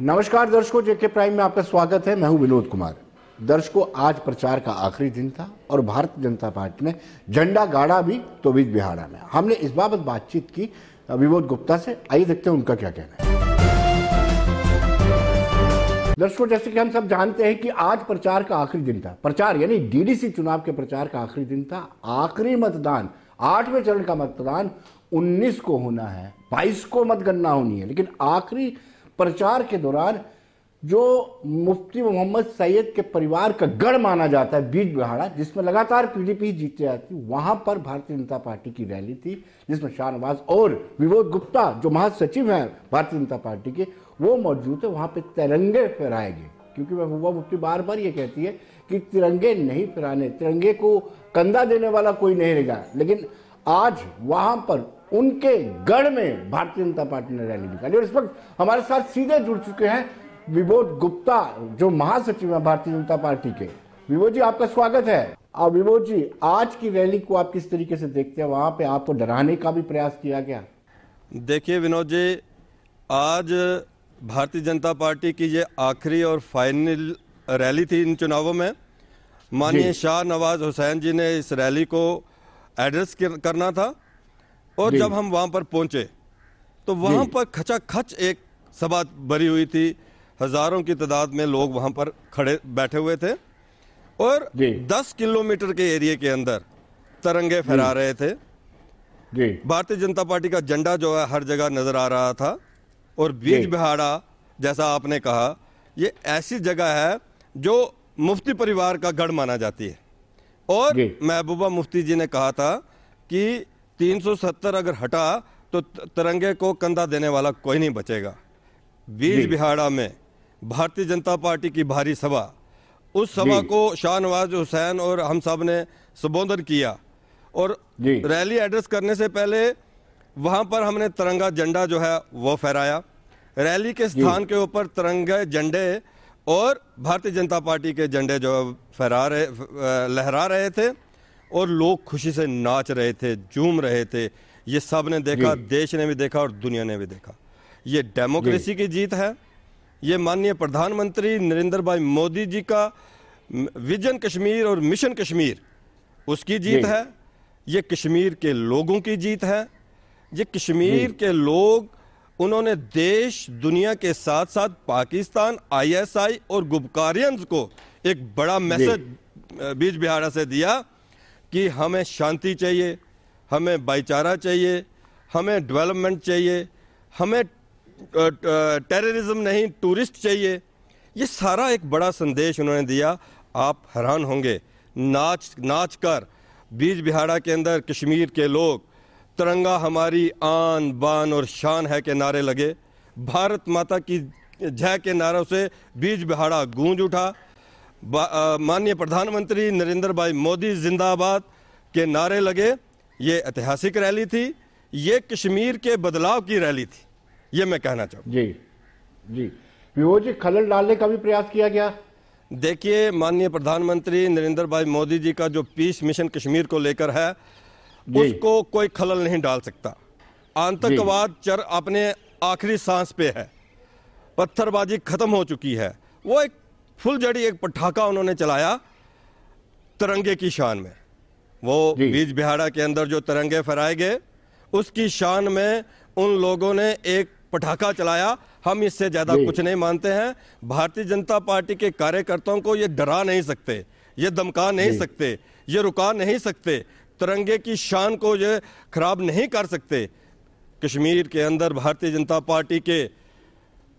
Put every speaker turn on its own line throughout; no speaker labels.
नमस्कार दर्शकों जेके प्राइम में आपका स्वागत है मैं हूं विनोद कुमार दर्शकों आज प्रचार का आखिरी दिन था और भारतीय जनता पार्टी ने झंडा गाड़ा भी तो बीच बिहाड़ा में हमने इस बाबत बातचीत की विबोध गुप्ता से आइए देखते हैं उनका क्या कहना है दर्शकों जैसे कि हम सब जानते हैं कि आज प्रचार का आखिरी दिन था प्रचार यानी डीडीसी चुनाव के प्रचार का आखिरी दिन था आखिरी मतदान आठवें चरण का मतदान 19 को होना है 22 को मतगणना होनी है लेकिन आखिरी प्रचार के दौरान जो मुफ्ती मोहम्मद सैयद के परिवार का गढ़ माना जाता है बीज बिहाड़ा जिसमें लगातार पीडीपी जीतती जाती वहां पर भारतीय जनता पार्टी की रैली थी जिसमें शाहनवाज और विबोध गुप्ता जो महासचिव हैं भारतीय जनता पार्टी के वो मौजूद है वहां पे तिरंगे फहराए गए क्योंकि महबूबा मुफ्ती बार बार ये कहती है कि तिरंगे नहीं फहराने तिरंगे को कंधा देने वाला कोई नहीं रहेगा लेकिन आज वहां पर उनके गढ़ में भारतीय जनता पार्टी ने रैली निकाली और इस वक्त हमारे साथ सीधे जुड़ चुके हैं विबोध गुप्ता जो महासचिव है भारतीय जनता पार्टी के विबोध जी आपका स्वागत है और विबोध जी आज की रैली को आप किस तरीके से देखते हैं वहां पे आपको डराने का भी प्रयास किया गया
देखिए विनोद जी आज भारतीय जनता पार्टी की ये आखिरी और फाइनल रैली थी इन चुनावों में माननीय शाह नवाज हुसैन जी ने इस रैली को एड्रेस करना था और जब हम वहाँ पर पहुंचे तो वहाँ पर खचा खच एक सभा भरी हुई थी हजारों की तादाद में लोग वहाँ पर खड़े बैठे हुए थे और दस किलोमीटर के एरिए के अंदर तरंगे फहरा रहे थे भारतीय जनता पार्टी का झंडा जो है हर जगह नजर आ रहा था और बीज बिहाड़ा जैसा आपने कहा ये ऐसी जगह है जो मुफ्ती परिवार का गढ़ माना जाती है और महबूबा मुफ्ती जी ने कहा था कि 370 अगर हटा तो तिरंगे को कंधा देने वाला कोई नहीं बचेगा बीज बिहाड़ा में भारतीय जनता पार्टी की भारी सभा उस सभा को शाहनवाज हुसैन और हम सब ने संबोधन किया और रैली एड्रेस करने से पहले वहां पर हमने तिरंगा झंडा जो है वो फहराया रैली के स्थान के ऊपर तिरंगे झंडे और भारतीय जनता पार्टी के झंडे जो फहरा रहे लहरा रहे थे और लोग खुशी से नाच रहे थे झूम रहे थे ये सब ने देखा देश ने भी देखा और दुनिया ने भी देखा ये डेमोक्रेसी की जीत है ये माननीय प्रधानमंत्री नरेंद्र भाई मोदी जी का विजन कश्मीर और मिशन कश्मीर उसकी जीत है ये कश्मीर के लोगों की जीत है ये कश्मीर के लोग उन्होंने देश दुनिया के साथ साथ पाकिस्तान आईएसआई और गुबकारियंस को एक बड़ा मैसेज बीच बिहारा से दिया कि हमें शांति चाहिए हमें भाईचारा चाहिए हमें डेवलपमेंट चाहिए हमें टेररिज्म नहीं टूरिस्ट चाहिए ये सारा एक बड़ा संदेश उन्होंने दिया आप हैरान होंगे नाच नाच कर बीज बिहाड़ा के अंदर कश्मीर के लोग तिरंगा हमारी आन बान और शान है के नारे लगे भारत माता की जय के नारों से बीज बिहाड़ा गूंज उठा माननीय प्रधानमंत्री नरेंद्र भाई मोदी जिंदाबाद के नारे लगे ये ऐतिहासिक रैली थी ये कश्मीर के बदलाव की रैली थी ये मैं कहना चाहूँ जी जी विवो जी खलल डालने का भी प्रयास किया गया देखिए माननीय प्रधानमंत्री नरेंद्र भाई मोदी जी का जो पीस मिशन कश्मीर को लेकर है उसको कोई खलल नहीं डाल सकता आतंकवाद चर अपने आखिरी सांस पे है पत्थरबाजी खत्म हो चुकी है वो एक फुल जड़ी एक पटाखा उन्होंने चलाया तिरंगे की शान में वो बीज बिहाड़ा के अंदर जो तिरंगे फहराए गए उसकी शान में उन लोगों ने एक पटाखा चलाया हम इससे ज्यादा कुछ नहीं मानते हैं भारतीय जनता पार्टी के कार्यकर्ताओं को ये डरा नहीं सकते ये दमका नहीं सकते ये रुका नहीं सकते तिरंगे की शान को ये खराब नहीं कर सकते कश्मीर के अंदर भारतीय जनता पार्टी के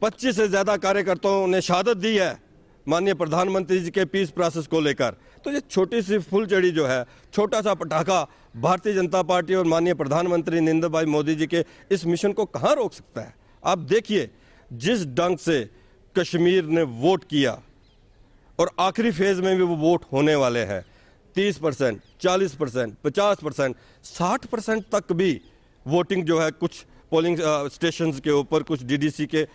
25 से ज़्यादा कार्यकर्ताओं ने शहादत दी है माननीय प्रधानमंत्री जी के पीस प्रोसेस को लेकर तो ये छोटी सी फुलझड़ी जो है छोटा सा पटाखा भारतीय जनता पार्टी और माननीय प्रधानमंत्री नरेंद्र भाई मोदी जी के इस मिशन को कहाँ रोक सकता है आप देखिए जिस ढंग से कश्मीर ने वोट किया और आखिरी फेज में भी वो वोट होने वाले हैं तीस परसेंट चालीस परसेंट पचास परसेंट साठ परसेंट तक भी वोटिंग जो है कुछ पोलिंग स्टेशंस के ऊपर कुछ डीडीसी के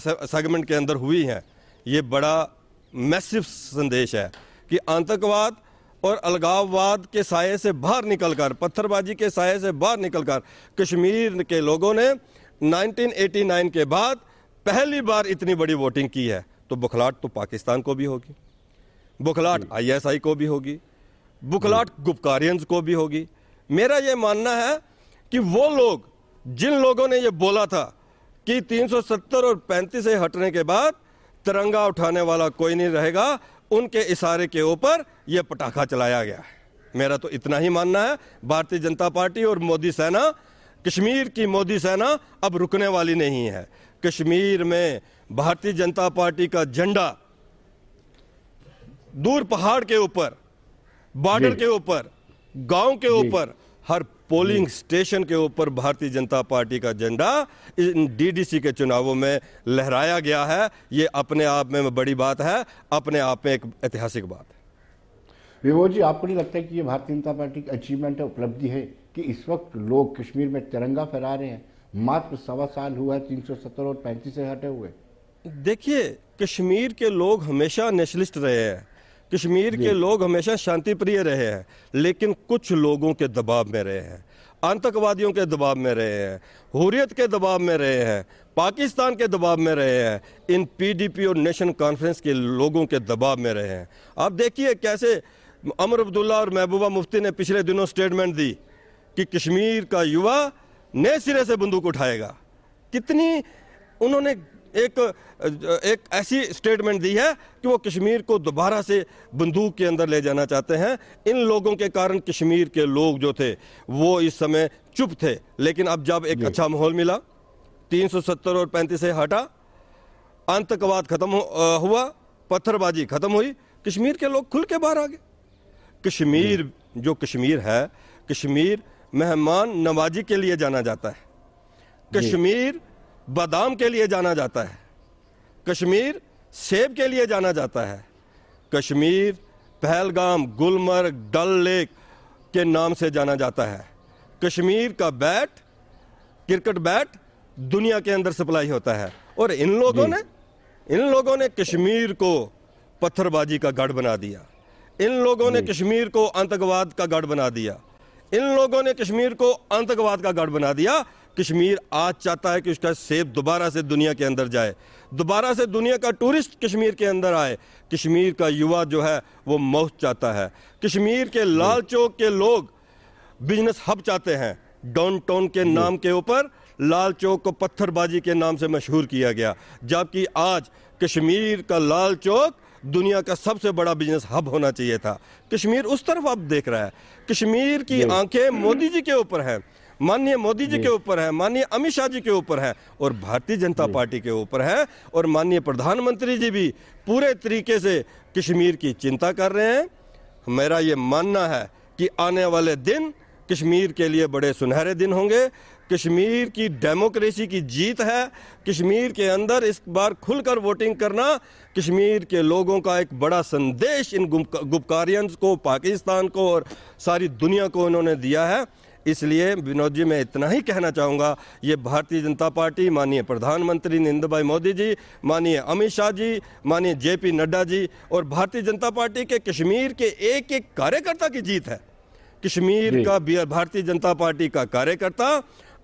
सेगमेंट के अंदर हुई है ये बड़ा मैसिव संदेश है कि आतंकवाद और अलगाववाद के साय से बाहर निकलकर पत्थरबाजी के साय से बाहर निकलकर कश्मीर के लोगों ने 1989 के बाद पहली बार इतनी बड़ी वोटिंग की है तो बुखलाट तो पाकिस्तान को भी होगी बुखलाट आईएसआई को भी होगी बुखलाट गुपकारियंस को भी होगी मेरा यह मानना है कि वो लोग जिन लोगों ने ये बोला था कि 370 और 35 से हटने के बाद तिरंगा उठाने वाला कोई नहीं रहेगा उनके इशारे के ऊपर यह पटाखा चलाया गया है मेरा तो इतना ही मानना है भारतीय जनता पार्टी और मोदी सेना कश्मीर की मोदी सेना अब रुकने वाली नहीं है कश्मीर में भारतीय जनता पार्टी का झंडा दूर पहाड़ के ऊपर बॉर्डर के ऊपर गांव के ऊपर हर पोलिंग स्टेशन के ऊपर भारतीय जनता पार्टी का झंडा इन डीडीसी के चुनावों में लहराया गया है ये अपने आप में बड़ी बात है अपने आप में एक ऐतिहासिक बात है जी आपको नहीं लगता कि ये भारतीय जनता पार्टी की अचीवमेंट है उपलब्धि है
कि इस वक्त लोग कश्मीर में तिरंगा फहरा रहे हैं मात्र सवा साल हुआ है तीन सौ सत्तर और पैंतीस से हटे हुए
देखिए कश्मीर के लोग हमेशा नेशनलिस्ट रहे हैं कश्मीर के लोग हमेशा शांति प्रिय रहे हैं लेकिन कुछ लोगों के दबाव में रहे हैं आतंकवादियों के दबाव में रहे हैं हुरियत के दबाव में रहे हैं पाकिस्तान के दबाव में रहे हैं इन पीडीपी और नेशन कॉन्फ्रेंस के लोगों के दबाव में रहे हैं आप देखिए कैसे अमर अब्दुल्ला और महबूबा मुफ्ती ने पिछले दिनों स्टेटमेंट दी कि कश्मीर का युवा नए सिरे से बंदूक उठाएगा कितनी उन्होंने एक एक ऐसी स्टेटमेंट दी है कि वो कश्मीर को दोबारा से बंदूक के अंदर ले जाना चाहते हैं इन लोगों के कारण कश्मीर के लोग जो थे वो इस समय चुप थे लेकिन अब जब एक अच्छा माहौल मिला 370 और 35 से हटा आतंकवाद खत्म हुआ पत्थरबाजी खत्म हुई कश्मीर के लोग खुल के बाहर आ गए कश्मीर जो कश्मीर है कश्मीर मेहमान नवाजी के लिए जाना जाता है कश्मीर बादाम के लिए जाना जाता है कश्मीर सेब के लिए जाना जाता है कश्मीर पहलगाम गुलमर्ग डल लेक के नाम से जाना जाता है कश्मीर का बैट क्रिकेट बैट दुनिया के अंदर सप्लाई होता है और इन लोगों ने इन लोगों ने कश्मीर को पत्थरबाजी का गढ़ बना दिया इन लोगों ने कश्मीर को आतंकवाद का गढ़ बना दिया इन लोगों ने कश्मीर को आतंकवाद का गढ़ बना दिया कश्मीर आज चाहता है कि उसका सेब दोबारा से दुनिया के अंदर जाए दोबारा से दुनिया का टूरिस्ट कश्मीर के अंदर आए कश्मीर का युवा जो है वो मौत चाहता है कश्मीर के लाल चौक के लोग बिजनेस हब चाहते हैं डाउन टाउन के नाम के ऊपर लाल चौक को पत्थरबाजी के नाम से मशहूर किया गया जबकि आज कश्मीर का लाल चौक दुनिया का सबसे बड़ा बिजनेस हब होना चाहिए था कश्मीर उस तरफ अब देख रहा है कश्मीर की आंखें मोदी जी के ऊपर हैं माननीय मोदी जी के ऊपर है माननीय अमित शाह जी के ऊपर है और भारतीय जनता पार्टी के ऊपर है और माननीय प्रधानमंत्री जी भी पूरे तरीके से कश्मीर की चिंता कर रहे हैं मेरा ये मानना है कि आने वाले दिन कश्मीर के लिए बड़े सुनहरे दिन होंगे कश्मीर की डेमोक्रेसी की जीत है कश्मीर के अंदर इस बार खुलकर वोटिंग करना कश्मीर के लोगों का एक बड़ा संदेश इन गुपकारियंस को पाकिस्तान को और सारी दुनिया को इन्होंने दिया है इसलिए विनोद जी मैं इतना ही कहना चाहूँगा ये भारतीय जनता पार्टी माननीय प्रधानमंत्री नरेंद्र भाई मोदी जी माननीय अमित शाह जी माननीय जेपी नड्डा जी और भारतीय जनता पार्टी के कश्मीर के एक एक कार्यकर्ता की जीत है कश्मीर का भारतीय जनता पार्टी का कार्यकर्ता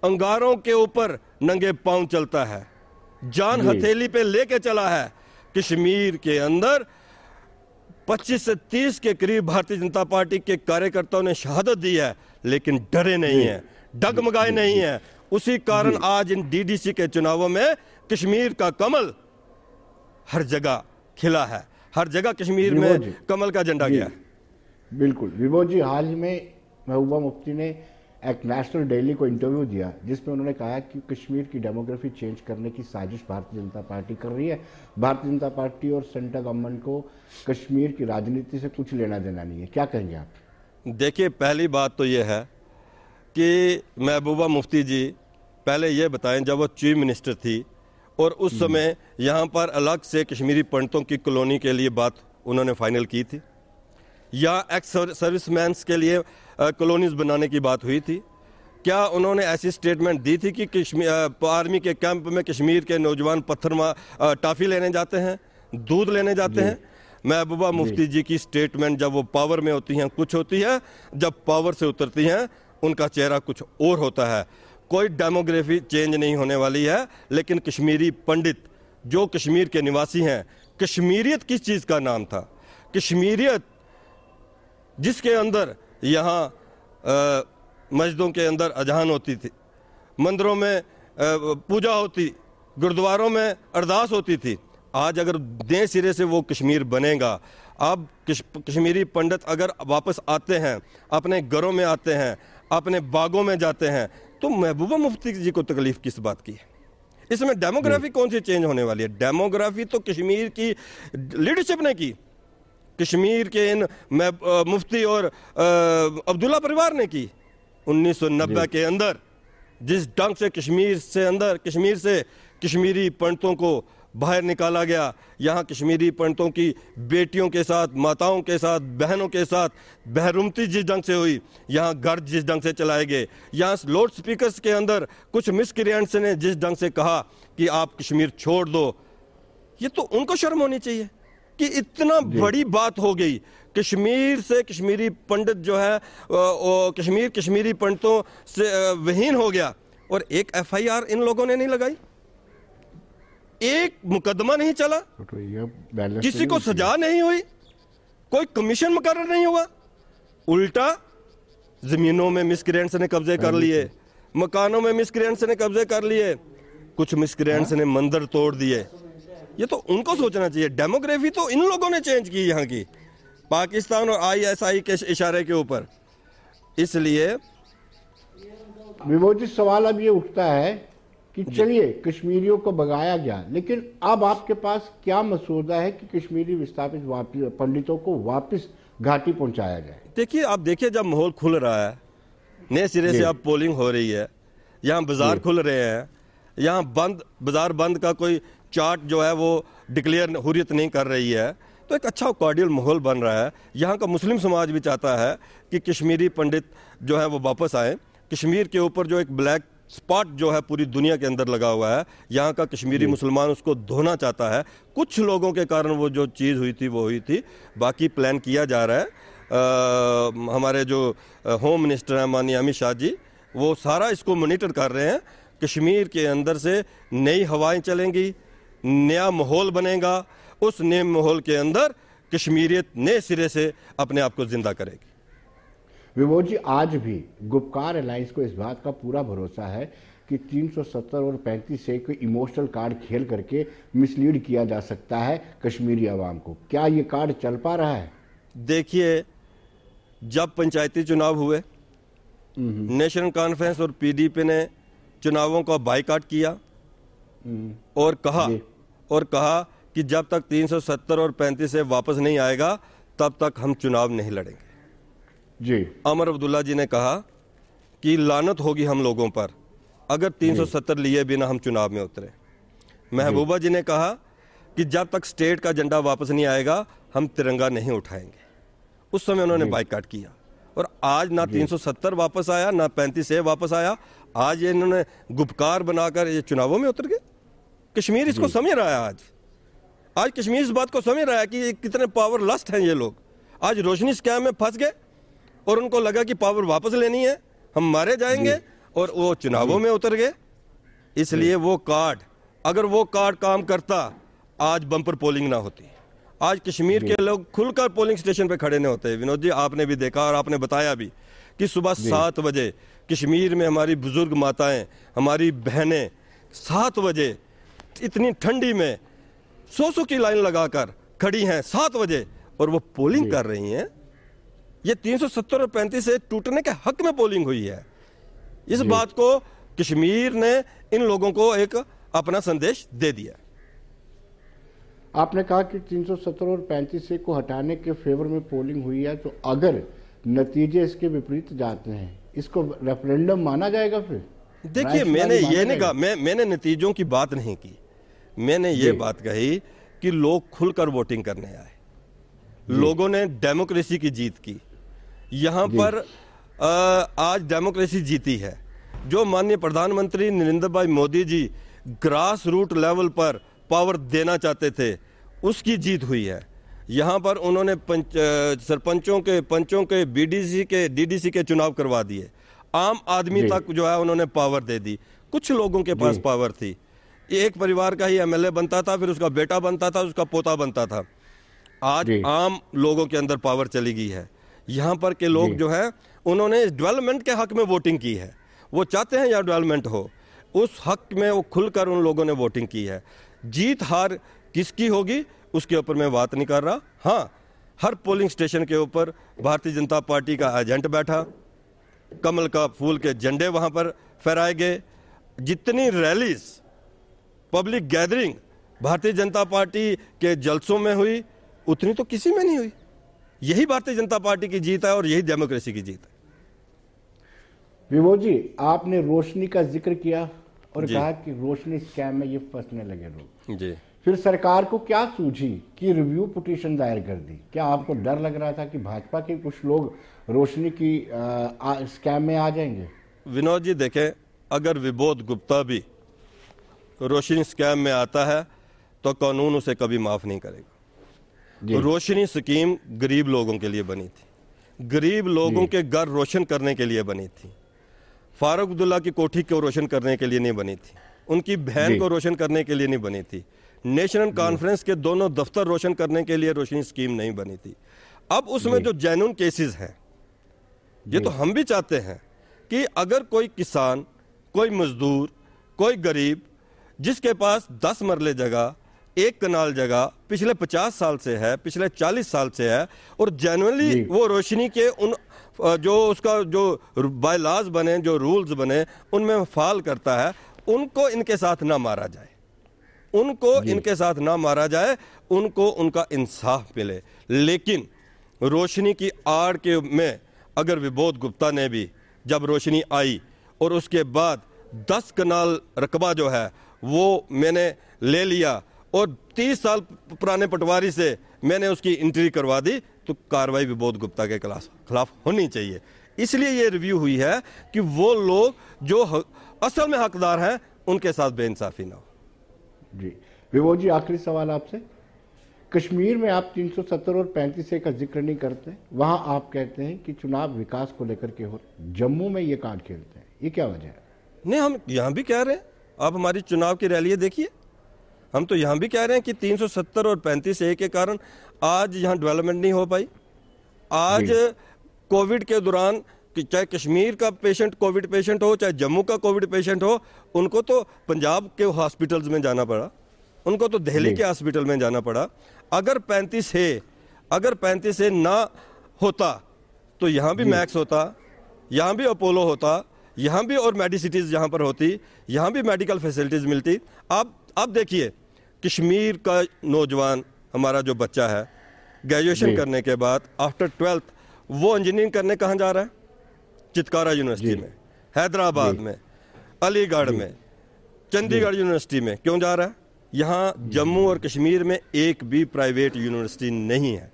अंगारों के ऊपर नंगे पांव चलता है जान हथेली पे लेके चला है कश्मीर के अंदर 25 से 30 के करीब भारतीय जनता पार्टी के कार्यकर्ताओं ने शहादत दी है लेकिन डरे नहीं है डगमगाए नहीं है उसी कारण आज इन डीडीसी के चुनावों में कश्मीर का कमल हर जगह खिला है हर जगह कश्मीर में कमल का झंडा गया
बिल्कुल विभोज जी हाल ही में महबूबा मुफ्ती ने एक नेशनल डेली को इंटरव्यू दिया जिसमें उन्होंने कहा कि कश्मीर की डेमोग्राफी चेंज करने की साजिश भारतीय जनता पार्टी कर रही है भारतीय जनता पार्टी और सेंट्रल गवर्नमेंट को कश्मीर की राजनीति से कुछ लेना देना नहीं है क्या कहेंगे आप
देखिए पहली बात तो ये है कि महबूबा मुफ्ती जी पहले ये बताएं जब वो चीफ मिनिस्टर थी और उस हम्म। समय यहाँ पर अलग से कश्मीरी पंडितों की कॉलोनी के लिए बात उन्होंने फाइनल की थी या एक्स सर्विस मैंस के लिए कॉलोनीज बनाने की बात हुई थी क्या उन्होंने ऐसी स्टेटमेंट दी थी कि कश्मीर आर्मी के कैंप में कश्मीर के नौजवान पत्थर टाफी लेने जाते हैं दूध लेने जाते हैं महबूबा मुफ्ती जी की स्टेटमेंट जब वो पावर में होती हैं कुछ होती है जब पावर से उतरती हैं उनका चेहरा कुछ और होता है कोई डेमोग्राफी चेंज नहीं होने वाली है लेकिन कश्मीरी पंडित जो कश्मीर के निवासी हैं कश्मीरियत किस चीज़ का नाम था कश्मीरियत जिसके अंदर यहाँ मस्जिदों के अंदर अजहान होती थी मंदिरों में पूजा होती गुरुद्वारों में अरदास होती थी आज अगर दें सिरे से वो कश्मीर बनेगा अब कश्मीरी पंडित अगर वापस आते हैं अपने घरों में आते हैं अपने बागों में जाते हैं तो महबूबा मुफ्ती जी को तकलीफ किस बात की है इसमें डेमोग्राफी कौन सी चेंज होने वाली है डेमोग्राफी तो कश्मीर की लीडरशिप ने की कश्मीर के इन मुफ्ती और अब्दुल्ला परिवार ने की 1990 के अंदर जिस ढंग से कश्मीर से अंदर कश्मीर से कश्मीरी पंडितों को बाहर निकाला गया यहाँ कश्मीरी पंडितों की बेटियों के साथ माताओं के साथ बहनों के साथ बहरूमती जिस ढंग से हुई यहाँ घर जिस ढंग से चलाए गए यहाँ लाउड स्पीकर्स के अंदर कुछ मिसक्रियंट्स ने जिस ढंग से कहा कि आप कश्मीर छोड़ दो ये तो उनको शर्म होनी चाहिए कि इतना बड़ी बात हो गई कश्मीर से कश्मीरी पंडित जो है कश्मीर कश्मीरी पंडितों से विहीन हो गया और एक एफआईआर इन लोगों ने नहीं लगाई एक मुकदमा नहीं चला तो,
तो, तो किसी को
सजा नहीं हुई कोई कमीशन मुकर नहीं हुआ उल्टा जमीनों में मिसक्रेंट्स ने कब्जे कर हाँ लिए मकानों में मिसक्रेंट्स ने कब्जे कर लिए कुछ मिसक्रेंट्स हाँ। ने मंदिर तोड़ दिए ये तो उनको सोचना चाहिए डेमोग्राफी तो इन लोगों ने चेंज की यहाँ की पाकिस्तान और आईएसआई के इशारे के ऊपर इसलिए
विमोचित सवाल अब ये उठता है कि चलिए कश्मीरियों को भगाया गया लेकिन अब आपके पास क्या मसूदा है कि कश्मीरी विस्थापित पंडितों को वापस घाटी पहुंचाया जाए
देखिए आप देखिए जब माहौल खुल रहा है नए सिरे से अब पोलिंग हो रही है यहाँ बाजार खुल रहे हैं यहाँ बंद बाजार बंद का कोई चार्ट जो है वो डिक्लेयर हुरियत नहीं कर रही है तो एक अच्छा कॉर्डियल माहौल बन रहा है यहाँ का मुस्लिम समाज भी चाहता है कि कश्मीरी पंडित जो है वो वापस आए कश्मीर के ऊपर जो एक ब्लैक स्पॉट जो है पूरी दुनिया के अंदर लगा हुआ है यहाँ का कश्मीरी मुसलमान उसको धोना चाहता है कुछ लोगों के कारण वो जो चीज़ हुई थी वो हुई थी बाकी प्लान किया जा रहा है आ, हमारे जो होम मिनिस्टर हैं माननीय अमित शाह जी वो सारा इसको मोनिटर कर रहे हैं कश्मीर के अंदर से नई हवाएं चलेंगी नया माहौल बनेगा उस नए माहौल के अंदर कश्मीरियत नए सिरे से अपने आप को ज़िंदा करेगी विमोद जी आज भी गुप्कार
एलायंस को इस बात का पूरा भरोसा है कि 370 और 35 से कोई इमोशनल कार्ड खेल करके मिसलीड किया जा सकता है कश्मीरी आवाम को क्या ये कार्ड चल पा रहा है
देखिए जब पंचायती चुनाव हुए हम्म। नेशनल कॉन्फ्रेंस और पीडीपी ने चुनावों का बाइकाट किया हम्म। और कहा और कहा कि जब तक 370 और 35 से वापस नहीं आएगा तब तक हम चुनाव नहीं लड़ेंगे जी अमर अब्दुल्ला जी ने कहा कि लानत होगी हम लोगों पर अगर 370 लिए बिना हम चुनाव में उतरे महबूबा जी ने कहा कि जब तक स्टेट का झंडा वापस नहीं आएगा हम तिरंगा नहीं उठाएंगे उस समय उन्होंने बाइकाट किया और आज ना 370 वापस आया ना पैंतीस ए वापस आया आज ये इन्होंने गुपकार बनाकर ये चुनावों में उतर गए कश्मीर इसको समझ रहा है आज आज कश्मीर इस बात को समझ रहा है कि कितने पावर लस्ट हैं ये लोग आज रोशनी स्कैम में फंस गए और उनको लगा कि पावर वापस लेनी है हम मारे जाएंगे और वो चुनावों में उतर गए इसलिए वो कार्ड अगर वो कार्ड काम करता आज बम्पर पोलिंग ना होती आज कश्मीर के लोग खुलकर पोलिंग स्टेशन पे खड़े नहीं होते विनोद जी आपने भी देखा और आपने बताया भी कि सुबह सात बजे कश्मीर में हमारी बुजुर्ग माताएं हमारी बहनें सात बजे इतनी ठंडी में सौ सौ की लाइन लगाकर खड़ी हैं सात बजे और वो पोलिंग कर रही हैं ये 370 और पैंतीस से टूटने के हक में पोलिंग हुई है इस बात को कश्मीर ने इन लोगों को एक अपना संदेश दे दिया
आपने कहा कि सत्तर और 35 से को हटाने के फेवर में पोलिंग हुई है तो अगर नतीजे इसके विपरीत जाते हैं इसको रेफरेंडम माना जाएगा फिर देखिए मैंने ये नहीं कहा
मैं मैंने नतीजों की बात नहीं की मैंने ये बात कही कि लोग खुलकर वोटिंग करने आए लोगों ने डेमोक्रेसी की जीत की यहाँ पर आज डेमोक्रेसी जीती है जो माननीय प्रधानमंत्री Narendra bhai Modi ji grass root level पर पावर देना चाहते थे उसकी जीत हुई है यहाँ पर उन्होंने पंच सरपंचों के पंचों के बीडीसी के डीडीसी के चुनाव करवा दिए आम आदमी तक जो है उन्होंने पावर दे दी कुछ लोगों के पास पावर थी एक परिवार का ही एमएलए बनता था फिर उसका बेटा बनता था उसका पोता बनता था आज आम लोगों के अंदर पावर चली गई है यहाँ पर के लोग जो है उन्होंने डेवलपमेंट के हक में वोटिंग की है वो चाहते हैं यहाँ डेवलपमेंट हो उस हक में वो खुलकर उन लोगों ने वोटिंग की है जीत हार किसकी होगी उसके ऊपर मैं बात नहीं कर रहा हाँ हर पोलिंग स्टेशन के ऊपर भारतीय जनता पार्टी का एजेंट बैठा कमल का फूल के झंडे वहाँ पर फहराए गए जितनी रैलीस पब्लिक गैदरिंग भारतीय जनता पार्टी के जलसों में हुई उतनी तो किसी में नहीं हुई यही भारतीय जनता पार्टी की जीत है और यही डेमोक्रेसी की जीत है विमोद जी
आपने रोशनी का जिक्र किया और कहा कि रोशनी स्कैम में ये फंसने लगे लोग जी फिर सरकार को क्या सूझी कि रिव्यू पिटिशन दायर कर दी क्या आपको डर लग रहा था कि भाजपा के कुछ लोग रोशनी की आ, स्कैम में आ जाएंगे
विनोद जी देखें अगर विबोध गुप्ता भी रोशनी स्कैम में आता है तो कानून उसे कभी माफ़ नहीं करेगा रोशनी स्कीम गरीब लोगों के लिए बनी थी गरीब लोगों के घर रोशन करने के लिए बनी थी फारूक अब्दुल्ला की कोठी को रोशन करने के लिए नहीं बनी थी उनकी बहन को रोशन करने के लिए नहीं बनी थी नेशनल कॉन्फ्रेंस के दोनों दफ्तर रोशन करने के लिए रोशनी स्कीम नहीं बनी थी अब उसमें जो जैनून केसेस हैं ये तो हम भी चाहते हैं कि अगर कोई किसान कोई मजदूर कोई गरीब जिसके पास दस मरले जगह एक कनाल जगह पिछले पचास साल से है पिछले चालीस साल से है और जनरली वो रोशनी के उन जो उसका जो बायलाज बने जो रूल्स बने उनमें फाल करता है उनको इनके साथ ना मारा जाए उनको इनके साथ ना मारा जाए उनको उनका इंसाफ मिले लेकिन रोशनी की आड़ के में अगर विबोध गुप्ता ने भी जब रोशनी आई और उसके बाद दस कनाल रकबा जो है वो मैंने ले लिया और 30 साल पुराने पटवारी से मैंने उसकी इंट्री करवा दी तो कार्रवाई भी बोध गुप्ता के खिलाफ होनी चाहिए इसलिए ये रिव्यू हुई है कि वो लोग जो असल में हकदार हैं उनके साथ बेइंसाफी ना हो जी
विमोद जी आखिरी सवाल आपसे कश्मीर में आप 370 और 35 ए का जिक्र नहीं करते वहां आप कहते हैं कि चुनाव विकास को लेकर के हो जम्मू में ये कार्ड खेलते हैं
ये क्या वजह है नहीं हम यहाँ भी कह रहे हैं आप हमारी चुनाव की रैली देखिए हम तो यहाँ भी कह रहे हैं कि 370 और 35 ए के कारण आज यहाँ डेवलपमेंट नहीं हो पाई आज कोविड के दौरान चाहे कश्मीर का पेशेंट कोविड पेशेंट हो चाहे जम्मू का कोविड पेशेंट हो उनको तो पंजाब के हॉस्पिटल्स में जाना पड़ा उनको तो दिल्ली के हॉस्पिटल में जाना पड़ा अगर पैंतीस है अगर पैंतीस है ना होता तो यहाँ भी मैक्स होता यहाँ भी अपोलो होता यहाँ भी और मेडिसिटीज़ यहाँ पर होती यहाँ भी मेडिकल फैसिलिटीज़ मिलती आप आप देखिए कश्मीर का नौजवान हमारा जो बच्चा है ग्रेजुएशन करने के बाद आफ्टर ट्वेल्थ वो इंजीनियरिंग करने कहाँ जा रहा है चितकारा यूनिवर्सिटी में हैदराबाद में अलीगढ़ में चंडीगढ़ यूनिवर्सिटी में क्यों जा रहा है यहाँ जम्मू और कश्मीर में एक भी प्राइवेट यूनिवर्सिटी नहीं है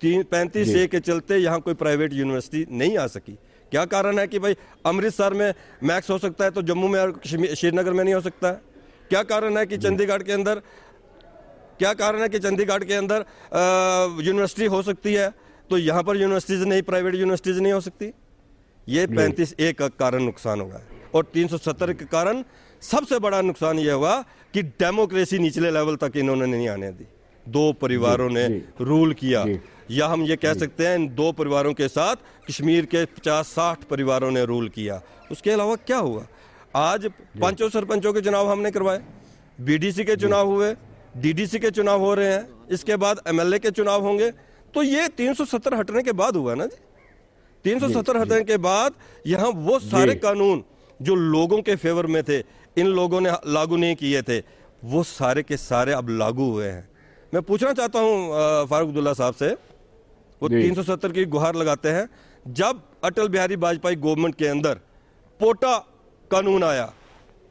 तीन पैंतीस ए के चलते यहाँ कोई प्राइवेट यूनिवर्सिटी नहीं आ सकी क्या कारण है कि भाई अमृतसर में मैक्स हो सकता है तो जम्मू में और श्रीनगर में नहीं हो सकता है क्या कारण है कि चंडीगढ़ के अंदर क्या कारण है कि चंडीगढ़ के अंदर यूनिवर्सिटी हो सकती है तो यहाँ पर यूनिवर्सिटीज नहीं प्राइवेट यूनिवर्सिटीज नहीं हो सकती ये पैंतीस ए का कारण नुकसान होगा और सत्तर के कारण सबसे बड़ा नुकसान यह हुआ कि डेमोक्रेसी निचले लेवल तक इन्होंने नहीं आने दी दो परिवारों ने रूल किया या हम ये कह सकते हैं इन दो परिवारों के साथ कश्मीर के पचास साठ परिवारों ने रूल किया उसके अलावा क्या हुआ आज पांचों सरपंचों के चुनाव हमने करवाए बीडीसी के चुनाव हुए डीडीसी के चुनाव हो रहे हैं इसके बाद एमएलए के चुनाव होंगे तो ये 370 हटने के बाद हुआ ना जी 370 हटने के बाद यहाँ वो सारे कानून जो लोगों के फेवर में थे इन लोगों ने लागू नहीं किए थे वो सारे के सारे अब लागू हुए हैं मैं पूछना चाहता हूँ फारूक अब्दुल्ला साहब से वो 370 की गुहार लगाते हैं जब अटल बिहारी वाजपेयी गवर्नमेंट के अंदर पोटा कानून आया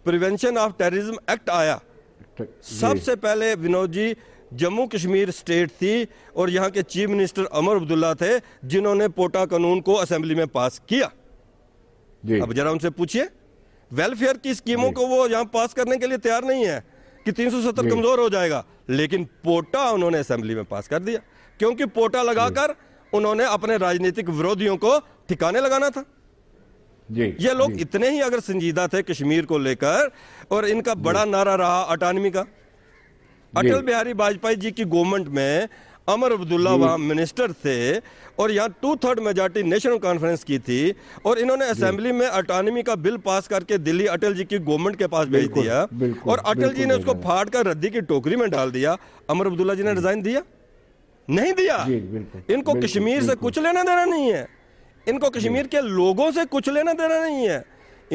प्रिवेंशन ऑफ टेररिज्म एक्ट आया सबसे पहले विनोद जी जम्मू कश्मीर स्टेट थी और यहाँ के चीफ मिनिस्टर अमर अब्दुल्ला थे जिन्होंने पोटा कानून को असेंबली में पास किया अब जरा उनसे पूछिए वेलफेयर की स्कीमों को वो यहाँ पास करने के लिए तैयार नहीं है कि 370 कमजोर हो जाएगा लेकिन पोटा उन्होंने असेंबली में पास कर दिया क्योंकि पोटा लगाकर उन्होंने अपने राजनीतिक विरोधियों को ठिकाने लगाना था ये लोग इतने ही अगर संजीदा थे कश्मीर को लेकर और इनका बड़ा नारा रहा अटानमी का अटल बिहारी वाजपेयी जी की गवर्नमेंट में अमर अब्दुल्ला वहां मिनिस्टर थे और यहाँ two third majority national conference की थी और इन्होंने असेंबली में अटानमी का बिल पास करके दिल्ली अटल जी की गवर्नमेंट के पास भेज दिया और अटल जी ने उसको फाड़ कर रद्दी की टोकरी में डाल दिया अमर अब्दुल्ला जी ने रिजाइन दिया नहीं दिया इनको कश्मीर से कुछ लेना देना नहीं है इनको कश्मीर के लोगों से कुछ लेना देना नहीं है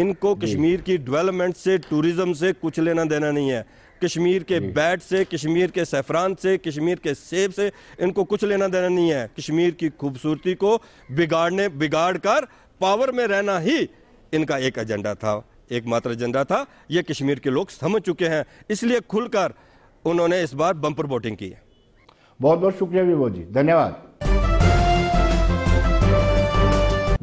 इनको कश्मीर की डेवलपमेंट से टूरिज्म से कुछ लेना देना नहीं है कश्मीर के बैट से कश्मीर के सैफरान से कश्मीर के सेब से इनको कुछ लेना देना नहीं है कश्मीर की खूबसूरती को बिगाड़ने बिगाड़ कर पावर में रहना ही इनका एक एजेंडा था एक मात्र एजेंडा था ये कश्मीर के लोग समझ चुके हैं इसलिए खुलकर उन्होंने इस बार बम्पर वोटिंग की है
बहुत बहुत शुक्रिया विभो जी धन्यवाद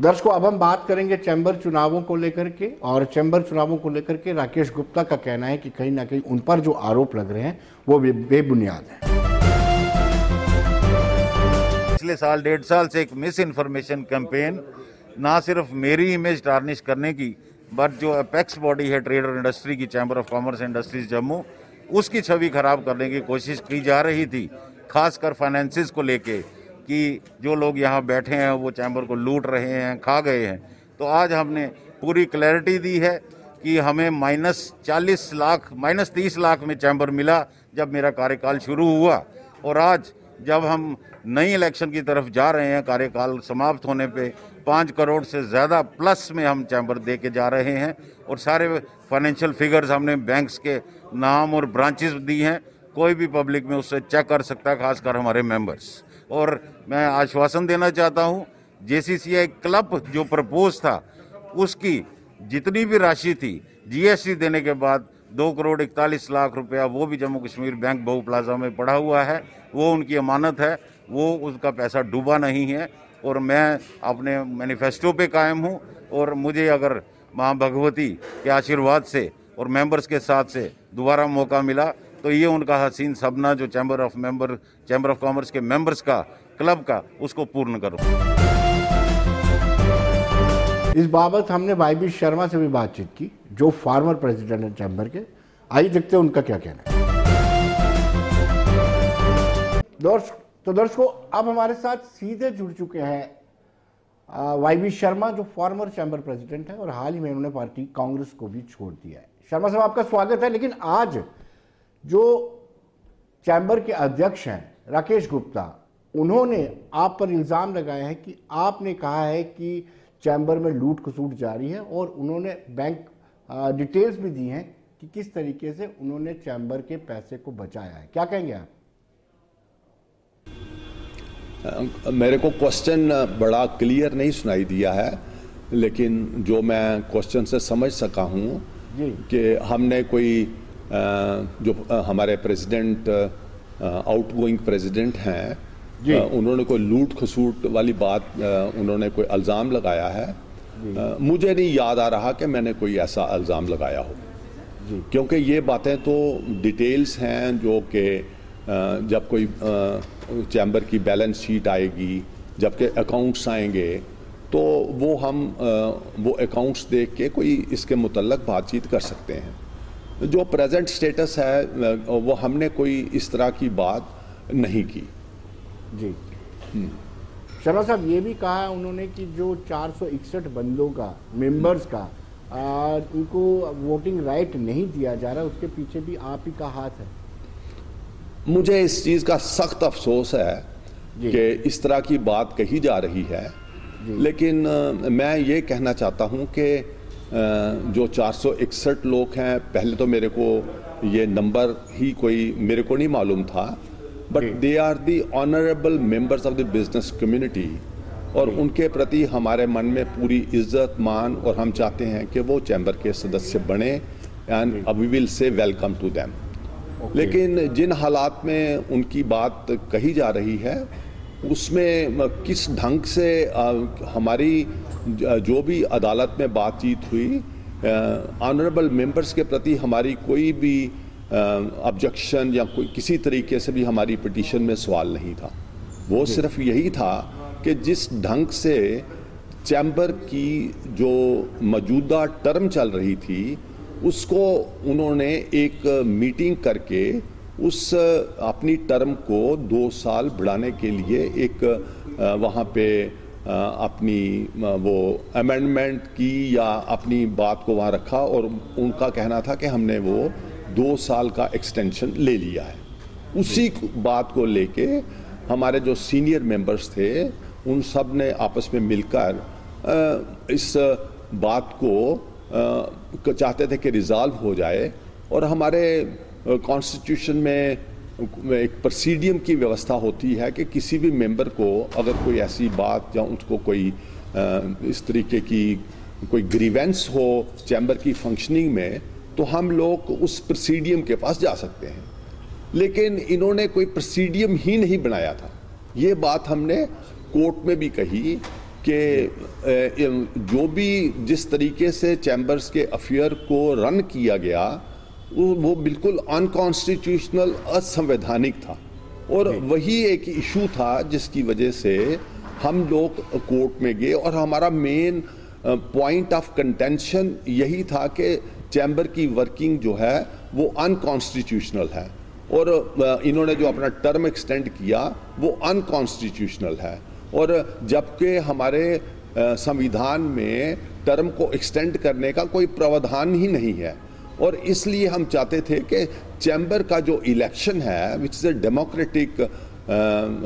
दर्शकों अब हम बात करेंगे चैंबर चुनावों को लेकर के और चैंबर चुनावों को लेकर के राकेश गुप्ता का कहना है कि कहीं ना कहीं उन पर जो आरोप लग रहे हैं वो बेबुनियाद है
पिछले साल डेढ़ साल से एक मिस इन्फॉर्मेशन कैंपेन ना सिर्फ मेरी इमेज टार्निश करने की बट जो अपेक्स बॉडी है ट्रेड और इंडस्ट्री की chamber of commerce industries Jammu उसकी छवि खराब करने की कोशिश की जा रही थी खासकर फाइनेंसिस को लेके कि जो लोग यहाँ बैठे हैं वो चैम्बर को लूट रहे हैं खा गए हैं तो आज हमने पूरी क्लैरिटी दी है कि हमें माइनस चालीस लाख माइनस तीस लाख में चैम्बर मिला जब मेरा कार्यकाल शुरू हुआ और आज जब हम नई इलेक्शन की तरफ जा रहे हैं कार्यकाल समाप्त होने पे पाँच करोड़ से ज़्यादा प्लस में हम चैम्बर दे के जा रहे हैं और सारे फाइनेंशियल फिगर्स हमने बैंक्स के नाम और ब्रांचेस दी हैं कोई भी पब्लिक में उससे चेक कर सकता है खासकर हमारे मेंबर्स और मैं आश्वासन देना चाहता हूँ जे क्लब जो प्रपोज था उसकी जितनी भी राशि थी जीएसटी देने के बाद दो करोड़ इकतालीस लाख रुपया वो भी जम्मू कश्मीर बैंक बहु प्लाजा में पड़ा हुआ है वो उनकी अमानत है वो उसका पैसा डूबा नहीं है और मैं अपने मैनिफेस्टो पे कायम हूँ और मुझे अगर माँ भगवती के आशीर्वाद से और मेंबर्स के साथ से दोबारा मौका मिला तो ये उनका हसीन सबना जो chamber of member chamber of commerce के मेंबर्स का क्लब का उसको पूर्ण करो
इस बाबत हमने भाई बी शर्मा से भी बातचीत की जो फार्मर प्रेसिडेंट है चैम्बर के आइए देखते हैं उनका क्या कहना है दर्शक तो दर्शकों अब हमारे साथ सीधे जुड़ चुके हैं वाई बी शर्मा जो फॉर्मर चैम्बर प्रेसिडेंट है और हाल ही में उन्होंने पार्टी कांग्रेस को भी छोड़ दिया है शर्मा साहब आपका स्वागत है लेकिन आज जो चैम्बर के अध्यक्ष हैं राकेश गुप्ता उन्होंने आप पर इल्ज़ाम लगाए हैं कि आपने कहा है कि चैम्बर में लूट खसूट जारी है और उन्होंने बैंक डिटेल्स भी दी हैं कि किस तरीके से उन्होंने चैम्बर के पैसे को बचाया है क्या कहेंगे आप
मेरे को क्वेश्चन बड़ा क्लियर नहीं सुनाई दिया है लेकिन जो मैं क्वेश्चन से समझ सका हूँ कि हमने कोई जो हमारे प्रेसिडेंट आउट गोइंग प्रेजिडेंट हैं उन्होंने कोई लूट खसूट वाली बात उन्होंने कोई अल्ज़ाम लगाया है मुझे नहीं याद आ रहा कि मैंने कोई ऐसा अल्ज़ाम लगाया हो क्योंकि ये बातें तो डिटेल्स हैं जो कि जब कोई चैम्बर की बैलेंस शीट आएगी जबकि अकाउंट्स आएंगे तो वो हम वो अकाउंट्स देख के कोई इसके मुतलक बातचीत कर सकते हैं जो प्रेजेंट स्टेटस है वो हमने कोई इस तरह की बात नहीं की जी हम्म।
शर्मा साहब ये भी कहा उन्होंने कि जो चार बंदों का मेंबर्स का उनको वोटिंग राइट नहीं दिया जा रहा उसके पीछे भी आप ही का हाथ है
मुझे इस चीज़ का सख्त अफसोस है कि इस तरह की बात कही जा रही है लेकिन मैं ये कहना चाहता हूँ कि जो 461 लोग हैं पहले तो मेरे को ये नंबर ही कोई मेरे को नहीं मालूम था but they are the honourable members of the business community और उनके प्रति हमारे मन में पूरी इज्जत मान और हम चाहते हैं कि वो चैम्बर के सदस्य बने and we will say welcome to them लेकिन जिन हालात में उनकी बात कही जा रही है उसमें किस ढंग से हमारी जो भी अदालत में बातचीत हुई ऑनरेबल मेंबर्स के प्रति हमारी कोई भी ऑब्जेक्शन या कोई किसी तरीके से भी हमारी पिटिशन में सवाल नहीं था वो सिर्फ यही था कि जिस ढंग से चैम्बर की जो मौजूदा टर्म चल रही थी उसको उन्होंने एक मीटिंग करके उस अपनी टर्म को दो साल बढ़ाने के लिए एक वहाँ पे अपनी वो अमेंडमेंट की या अपनी बात को वहाँ रखा और उनका कहना था कि हमने वो दो साल का एक्सटेंशन ले लिया है उसी बात को लेके हमारे जो सीनियर मेंबर्स थे उन सब ने आपस में मिलकर इस बात को चाहते थे कि रिजॉल्व हो जाए और हमारे कॉन्स्टिट्यूशन में एक प्रसीडियम की व्यवस्था होती है कि किसी भी मेंबर को अगर कोई ऐसी बात या उसको कोई इस तरीके की कोई ग्रीवेंस हो चैम्बर की फंक्शनिंग में तो हम लोग उस प्रसीडियम के पास जा सकते हैं लेकिन इन्होंने कोई प्रसीडियम ही नहीं बनाया था ये बात हमने कोर्ट में भी कही कि जो भी जिस तरीके से चैम्बर्स के अफेयर को रन किया गया वो बिल्कुल अनकॉन्स्टिट्यूशनल असंवैधानिक था और वही एक इशू था जिसकी वजह से हम लोग कोर्ट में गए और हमारा मेन पॉइंट ऑफ कंटेंशन यही था कि चैम्बर की वर्किंग जो है वो अनकॉन्स्टिट्यूशनल है और इन्होंने जो अपना टर्म एक्सटेंड किया वो अनकॉन्स्टिट्यूशनल है और जबकि हमारे संविधान में टर्म को एक्सटेंड करने का कोई प्रावधान ही नहीं है और इसलिए हम चाहते थे कि चैम्बर का जो इलेक्शन है which is a democratic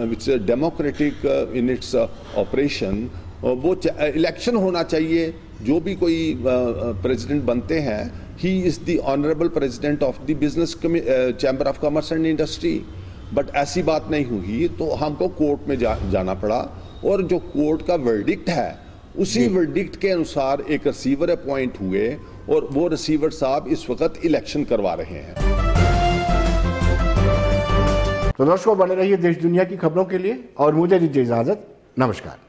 which is democratic in its operation वो इलेक्शन uh, होना चाहिए जो भी कोई प्रेसिडेंट uh, uh, बनते हैं he is the honourable president of the business chamber of commerce and industry but ऐसी बात नहीं हुई तो हमको कोर्ट में जा, जाना पड़ा और जो कोर्ट का वर्डिक्ट है उसी वर्डिक्ट के अनुसार एक रिसीवर अपॉइंट हुए और वो रिसीवर साहब इस वक्त इलेक्शन करवा रहे हैं
तो दर्शकों बने रहिए देश दुनिया की खबरों के लिए और मुझे दीजिए इजाज़त
नमस्कार